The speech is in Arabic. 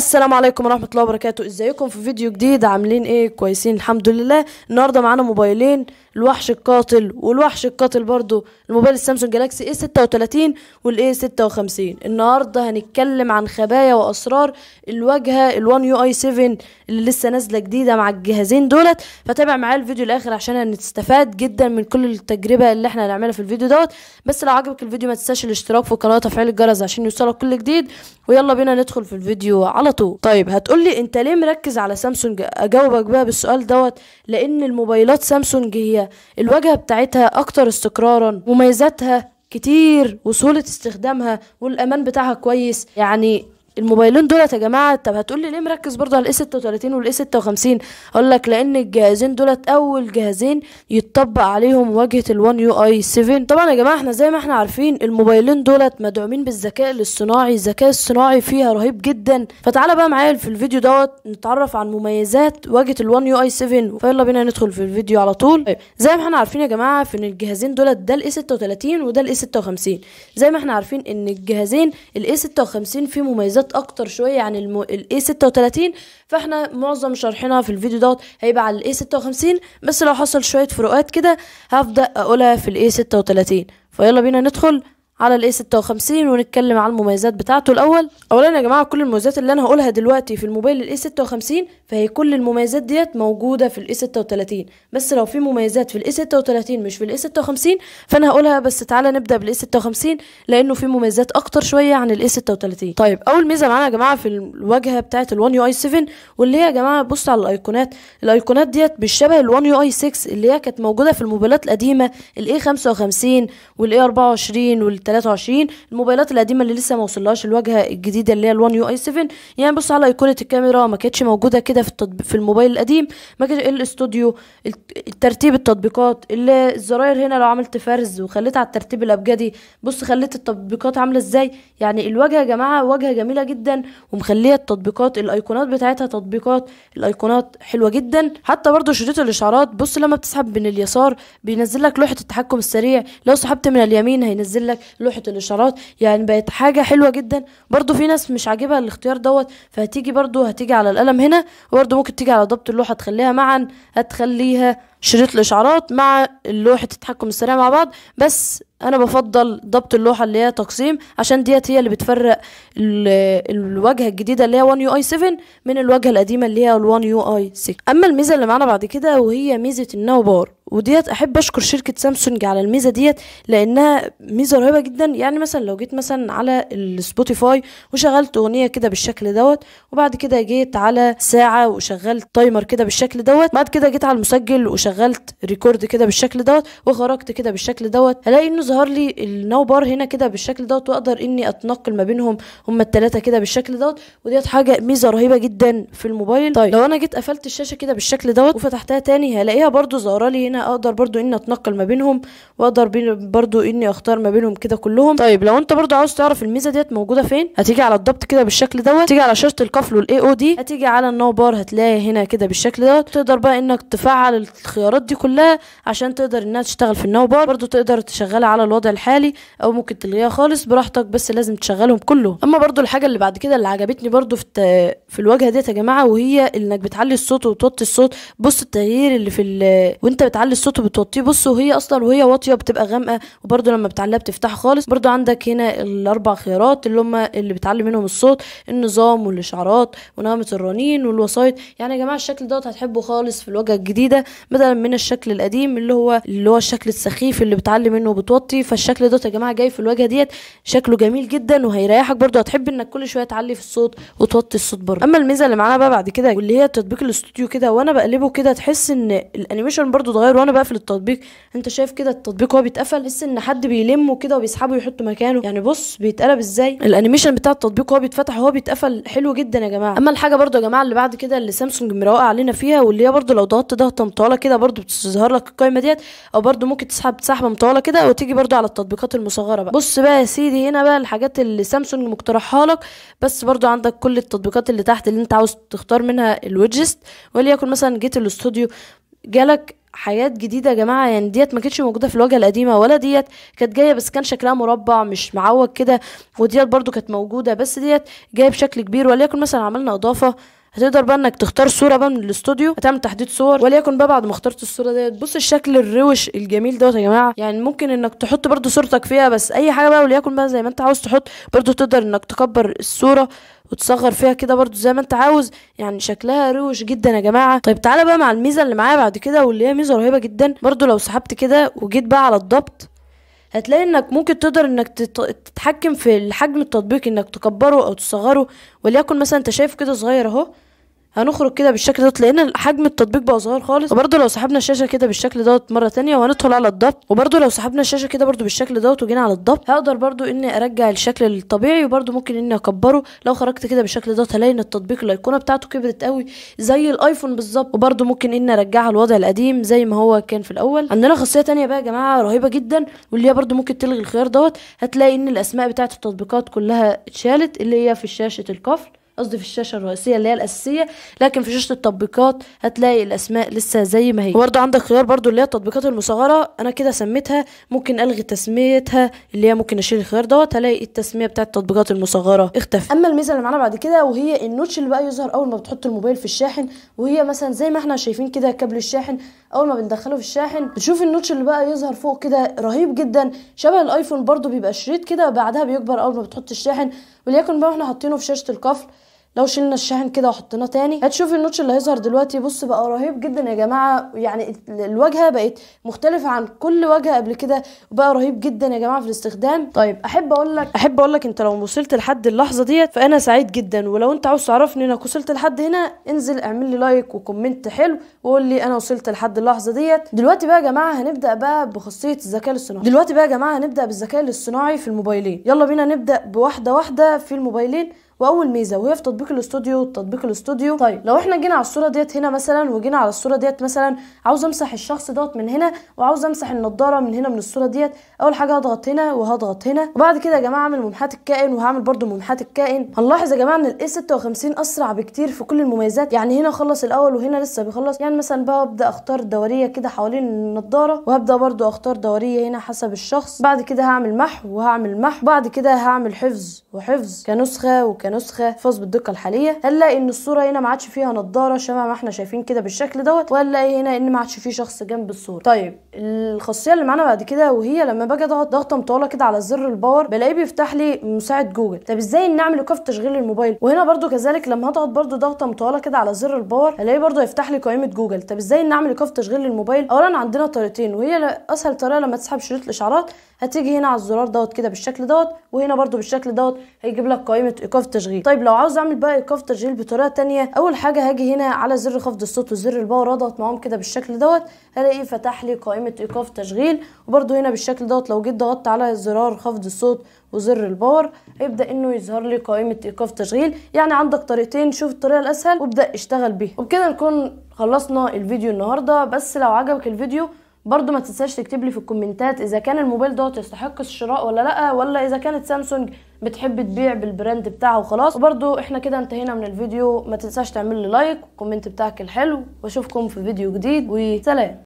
السلام عليكم ورحمه الله وبركاته ازيكم في فيديو جديد عاملين ايه كويسين الحمد لله النهارده معانا موبايلين الوحش القاتل والوحش القاتل برضو الموبايل السامسونج جالاكسي A 36 والاي 56 النهارده هنتكلم عن خبايا واسرار الواجهه ال1 يو اي 7 اللي لسه نازله جديده مع الجهازين دولت فتابع معايا الفيديو الاخر عشان هنستفاد جدا من كل التجربه اللي احنا هنعملها في الفيديو دوت بس لو عجبك الفيديو ما تنساش الاشتراك في القناه وتفعيل الجرس عشان يوصلك كل جديد ويلا بينا ندخل في الفيديو على طول طيب هتقول لي انت ليه مركز على سامسونج اجاوبك بقى بالسؤال دوت لان الموبايلات سامسونج هي الواجهة بتاعتها أكتر استقرارا مميزاتها كتير وسهولة استخدامها والأمان بتاعها كويس يعني الموبايلين دولت يا جماعه طب هتقول لي ليه مركز برضه على الاي 36 والاي 56 اقول لك لان الجهازين دولت اول جهازين يتطبق عليهم واجهه ال1 يو اي 7 طبعا يا جماعه احنا زي ما احنا عارفين الموبايلين دولت مدعومين بالذكاء الاصطناعي الذكاء الصناعي فيها رهيب جدا فتعالى بقى معايا في الفيديو دوت نتعرف عن مميزات واجهه ال1 يو اي 7 فيلا بينا ندخل في الفيديو على طول طيب زي ما احنا عارفين يا جماعه في ان الجهازين دولت ده الاي 36 وده الاي 56 زي ما احنا عارفين ان الجهازين الاي 56 فيه مميزات اتكلمت اكتر شويه عن المو... الاي 36 فاحنا معظم شرحنا في الفيديو دوت هيبقى على الاي 56 بس لو حصل شويه فروقات كده هبدا اقولها في الاي 36 فيلا بينا ندخل على الاي 56 ونتكلم على المميزات بتاعته الاول اولا يا جماعه كل المميزات اللي انا هقولها دلوقتي في الموبايل الاي 56 فهي كل المميزات ديت موجوده في الاي 36 بس لو في مميزات في الاي 36 مش في الاي 56 فانا هقولها بس تعالى نبدا بالاي 56 لانه في مميزات اكتر شويه عن الاي 36 طيب اول ميزه معانا يا جماعه في الواجهه بتاعه ال1 يو اي 7 واللي هي يا جماعه بص على الايقونات الايقونات ديت مش شبه ال1 يو اي 6 اللي هي كانت موجوده في الموبايلات القديمه الاي 55 والاي 24 وال 23 الموبايلات القديمه اللي لسه ما وصلهاش الواجهه الجديده اللي هي ال1 يو اي 7 يعني بص على ايقونه الكاميرا ما كانتش موجوده كده في التطبيق في الموبايل القديم ما كانش الاستوديو ترتيب التطبيقات اللي الزراير هنا لو عملت فرز وخليت على الترتيب الابجدي بص خليت التطبيقات عامله ازاي يعني الواجهه يا جماعه واجهه جميله جدا ومخليه التطبيقات الايقونات بتاعتها تطبيقات الايقونات حلوه جدا حتى برده شريط الاشعارات بص لما بتسحب من اليسار بينزل لك لوحه التحكم السريع لو سحبت من اليمين هينزل لك لوحه الاشارات يعني بقت حاجه حلوه جدا برضو في ناس مش عاجبها الاختيار دوت فهتيجي برضو هتيجي على القلم هنا وبرضو ممكن تيجي على ضبط اللوحه تخليها معا هتخليها شريط الاشعارات مع لوحه التحكم السريع مع بعض بس انا بفضل ضبط اللوحه اللي هي تقسيم عشان ديت هي اللي بتفرق الواجهه الجديده اللي هي 1 يو اي 7 من الواجهه القديمه اللي هي ال 1 يو اي 6 اما الميزه اللي معانا بعد كده وهي ميزه الناو بار وديت احب اشكر شركه سامسونج على الميزه ديت لانها ميزه رهيبه جدا يعني مثلا لو جيت مثلا على السبوتيفاي وشغلت اغنيه كده بالشكل دوت وبعد كده جيت على ساعه وشغلت تايمر كده بالشكل دوت بعد كده جيت على المسجل وشغلت ريكورد كده بالشكل دوت وخرجت كده بالشكل دوت هلاقي انه يظهر لي النو بار هنا كده بالشكل دوت واقدر اني اتنقل ما بينهم هما التلاتة كده بالشكل دوت وديت حاجه ميزه رهيبه جدا في الموبايل طيب لو انا جيت قفلت الشاشه كده بالشكل دوت وفتحتها تاني هلاقيها برده ظاهره لي هنا اقدر برده اني اتنقل ما بينهم واقدر برده اني اختار ما بينهم كده كلهم طيب لو انت برده عاوز تعرف الميزه ديت موجوده فين هتيجي على الضبط كده بالشكل دوت تيجي على شاشه القفل والاي او دي هتيجي على النو بار هتلاقي هنا كده بالشكل دوت تقدر بقى انك تفعل الخيارات دي كلها عشان تقدر انها تشتغل في النو بار برده تقدر تشغلها على على الوضع الحالي او ممكن تلغيها خالص براحتك بس لازم تشغلهم كلهم اما برضو الحاجه اللي بعد كده اللي عجبتني برضو في في الواجهه ديت يا جماعه وهي انك بتعلي الصوت وتوطي الصوت بص التغيير اللي في وانت بتعلي الصوت وبتوطيه بص وهي اصلا وهي واطيه بتبقى غامقه وبرضو لما بتعليها بتفتح خالص برضو عندك هنا الاربع خيارات اللي هم اللي بتعلي منهم الصوت النظام والاشعارات ونغمه الرنين والوسايط يعني يا جماعه الشكل دوت هتحبه خالص في الواجهه الجديده بدلا من الشكل القديم اللي هو اللي هو الشكل السخيف اللي بتعلي منه وبتوطي واطي فالشكل دوت يا جماعه جاي في الواجهه ديت شكله جميل جدا وهيريحك برده هتحب انك كل شويه تعلي في الصوت وتوطي الصوت برده اما الميزه اللي معانا بقى بعد كده واللي هي تطبيق الاستوديو كده وانا بقلبه كده تحس ان الانيميشن برده اتغير وانا بقفل التطبيق انت شايف كده التطبيق وهو بيتقفل تحس ان حد بيلمه كده وبيسحبه يحطه مكانه يعني بص بيتقلب ازاي الانيميشن بتاع التطبيق وهو بيتفتح وهو بيتقفل حلو جدا يا جماعه اما الحاجه برده يا جماعه اللي بعد كده اللي سامسونج مروقه علينا فيها واللي هي برده لو ضغطت ضغطه مطوله كده برده بتظهر لك القايمه ديت او برده ممكن تسحب سحبه مطوله كده وتيجي برضو على التطبيقات المصغره بقى بص بقى يا سيدي هنا بقى الحاجات اللي سامسونج مقترحها لك بس برضو عندك كل التطبيقات اللي تحت اللي انت عاوز تختار منها الويدجست وليكن مثلا جيت الاستوديو جالك حاجات جديدة يا جماعة يعني ديت ما كانتش موجودة في الواجهة القديمة ولا ديت كانت جاية بس كان شكلها مربع مش معوج كده وديت برضو كانت موجودة بس ديت جاية بشكل كبير وليكن مثلا عملنا إضافة هتقدر بقى انك تختار صوره بقى من الاستوديو هتعمل تحديد صور وليكن بقى بعد ما اخترت الصوره ديت بص الشكل الروش الجميل دوت يا جماعه يعني ممكن انك تحط برده صورتك فيها بس اي حاجه بقى وليكن بقى زي ما انت عاوز تحط برده تقدر انك تكبر الصوره وتصغر فيها كده برضو زي ما انت عاوز يعني شكلها روش جدا يا جماعه طيب تعالى بقى مع الميزه اللي معايا بعد كده واللي هي ميزه رهيبه جدا برضو لو سحبت كده وجيت بقى على الضبط هتلاقي انك ممكن تقدر انك تتحكم في حجم التطبيق انك تكبره او تصغره وليكن مثلا انت شايفه كده صغير اهو هنخرج كده بالشكل دوت لان حجم التطبيق بقى صغير خالص وبرده لو سحبنا الشاشه كده بالشكل دوت مره ثانيه وهندخل على الضبط وبرده لو سحبنا الشاشه كده برده بالشكل دوت وجينا على الضبط هقدر برده اني ارجع الشكل الطبيعي وبرده ممكن اني اكبره لو خرجت كده بالشكل دوت هلاقي ان التطبيق الايقونه بتاعته كبرت قوي زي الايفون بالظبط وبرده ممكن اني ارجعها الوضع القديم زي ما هو كان في الاول عندنا خاصيه ثانيه بقى يا جماعه رهيبه جدا واللي هي برده ممكن تلغي الخيار دوت هتلاقي ان الاسماء بتاعه التطبيقات كلها اتشالت اللي هي في شاشه الكفر قصدي في الشاشه الرئيسيه اللي هي الاساسيه لكن في شاشه التطبيقات هتلاقي الاسماء لسه زي ما هي وبرده عندك خيار برده اللي هي التطبيقات المصغره انا كده سميتها ممكن الغي تسميتها اللي هي ممكن اشيل الخيار دوت هلاقي التسميه بتاعه التطبيقات المصغره اختفى اما الميزه اللي معانا بعد كده وهي النوتش اللي بقى يظهر اول ما بتحط الموبايل في الشاحن وهي مثلا زي ما احنا شايفين كده كابل الشاحن اول ما بندخله في الشاحن بتشوف النوتش اللي بقى يظهر فوق كده رهيب جدا شبه الايفون برده بيبقى شريط كده بعدها بيكبر اول ما بتحط الشاحن وليكن بقى احنا حاطينه في شاشه القفل لو شلنا الشاحن كده وحطيناه تاني هتشوف النوتش اللي هيظهر دلوقتي بص بقى رهيب جدا يا جماعه يعني الواجهه بقت مختلفه عن كل واجهه قبل كده وبقى رهيب جدا يا جماعه في الاستخدام طيب احب اقول لك احب اقول لك انت لو وصلت لحد اللحظه ديت فانا سعيد جدا ولو انت عاوز تعرفني انك وصلت لحد هنا انزل اعمل لي لايك وكومنت حلو وقول لي انا وصلت لحد اللحظه ديت دلوقتي بقى يا جماعه هنبدا بقى بخاصيه الذكاء الاصطناعي دلوقتي بقى يا جماعه هنبدا بالذكاء الاصطناعي في الموبايلين يلا بينا نبدا بواحده واحده في الموبايلين واول ميزه وهي في تطبيق الاستوديو تطبيق الاستوديو طيب لو احنا جينا على الصوره ديت هنا مثلا وجينا على الصوره ديت مثلا عاوز امسح الشخص دوت من هنا وعاوز امسح النضاره من هنا من الصوره ديت اول حاجه هضغط هنا وهضغط هنا وبعد كده يا جماعه اعمل ممحات الكائن وهعمل برده ممحات الكائن هنلاحظ يا جماعه ان الاي 56 اسرع بكتير في كل المميزات يعني هنا خلص الاول وهنا لسه بيخلص يعني مثلا بقى ابدا اختار دوريه كده حوالين النضاره وهبدا برده اختار دوريه هنا حسب الشخص بعد كده هعمل محو وهعمل محو بعد كده هعمل حفظ وحفظ كنسخه وكنسخه كنسخه خاص بالدقه الحاليه هنلاقي ان الصوره هنا ما عادش فيها نظاره شبه ما احنا شايفين كده بالشكل دوت وهنلاقي هنا ان ما عادش فيه شخص جنب الصوره طيب الخاصيه اللي معانا بعد كده وهي لما باجي اضغط ضغطه مطوله كده على زر الباور بلاقيه بيفتح لي مساعد جوجل طب ازاي نعمل ايقاف تشغيل الموبايل وهنا برده كذلك لما هضغط برده ضغطه مطوله كده على زر الباور هلاقيه برده هيفتح لي قائمه جوجل طب ازاي نعمل ايقاف تشغيل الموبايل اولا عندنا طريقتين وهي اسهل طريقه لما تسحب شريط الاشعارات هتيجي هنا على الزرار دوت كده بالشكل دوت وهنا برده بالشكل دوت هيجيب لك قائمه ايقاف تشغيل طيب لو عاوز اعمل بقى ايقاف تشغيل بطريقه ثانيه اول حاجه هاجي هنا على زر خفض الصوت وزر الباور اضغط معاهم كده بالشكل دوت هلاقيه فتح لي قائمه ايقاف تشغيل وبرده هنا بالشكل دوت لو جيت ضغطت على زرار خفض الصوت وزر الباور هيبدا انه يظهر لي قائمه ايقاف تشغيل يعني عندك طريقتين شوف الطريقه الاسهل وابدا اشتغل بيها وبكده نكون خلصنا الفيديو النهارده بس لو عجبك الفيديو برضو ما تنساش تكتب لي في الكومنتات اذا كان الموبايل دوت يستحق الشراء ولا لا ولا اذا كانت سامسونج بتحب تبيع بالبراند بتاعها وخلاص وبرضو احنا كده انتهينا من الفيديو ما تنساش تعمل لي لايك والكومنت بتاعك الحلو واشوفكم في فيديو جديد وسلام